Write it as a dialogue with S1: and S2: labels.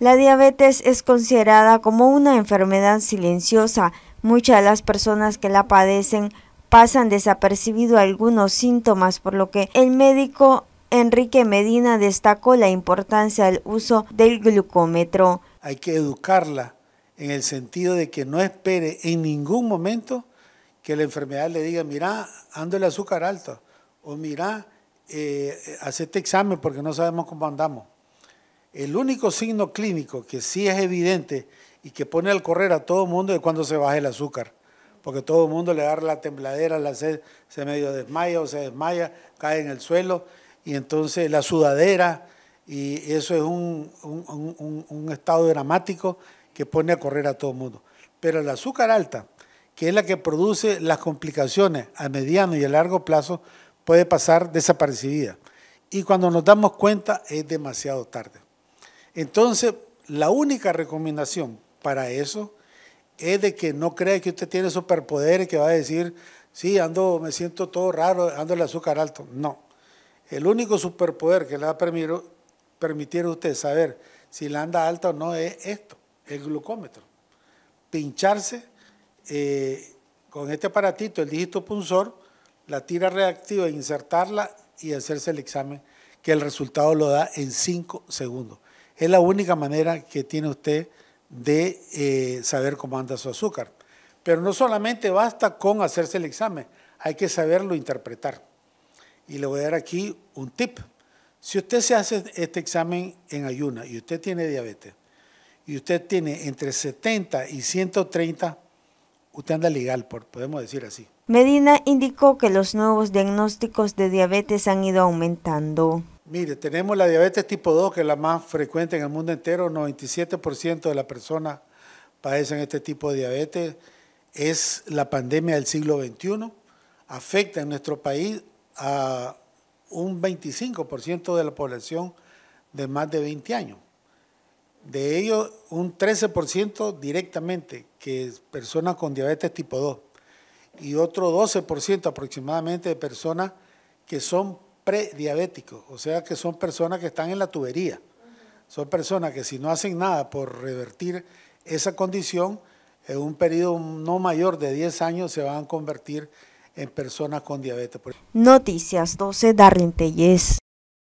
S1: La diabetes es considerada como una enfermedad silenciosa. Muchas de las personas que la padecen pasan desapercibido algunos síntomas, por lo que el médico Enrique Medina destacó la importancia del uso del
S2: glucómetro. Hay que educarla en el sentido de que no espere en ningún momento que la enfermedad le diga, mira, ando el azúcar alto, o mira, eh, este examen porque no sabemos cómo andamos. El único signo clínico que sí es evidente y que pone al correr a todo el mundo es cuando se baja el azúcar, porque todo el mundo le da la tembladera, la sed, se medio desmaya o se desmaya, cae en el suelo y entonces la sudadera y eso es un, un estado dramático que pone a correr a todo el mundo. Pero el azúcar alta, que es la que produce las complicaciones a mediano y a largo plazo, puede pasar desaparecida. Y cuando nos damos cuenta es demasiado tarde. Entonces, la única recomendación para eso es de que no cree que usted tiene superpoderes que va a decir, sí, ando, me siento todo raro, ando el azúcar alto. No. El único superpoder que le va a permitir, a usted saber si la anda alta o no es esto, el glucómetro. Pincharse eh, con este aparatito, el dígito punzor, la tira reactiva, insertarla y hacerse el examen, que el resultado lo da en 5 segundos. Es la única manera que tiene usted de eh, saber cómo anda su azúcar. Pero no solamente basta con hacerse el examen, hay que saberlo interpretar. Y le voy a dar aquí un tip. Si usted se hace este examen en ayuna y usted tiene diabetes y usted tiene entre 70 y 130, usted anda legal, podemos decir así.
S1: Medina indicó que los nuevos diagnósticos de diabetes han ido aumentando.
S2: Mire, tenemos la diabetes tipo 2, que es la más frecuente en el mundo entero. 97% de las personas padecen este tipo de diabetes. Es la pandemia del siglo XXI. Afecta en nuestro país a un 25% de la población de más de 20 años. De ellos, un 13% directamente, que es personas con diabetes tipo 2. Y otro 12% aproximadamente de personas que son diabético o sea que son personas que están en la tubería. Son personas que si no hacen nada por revertir esa condición, en un periodo no mayor de 10 años se van a convertir en personas con diabetes.
S1: Noticias 12, Darlene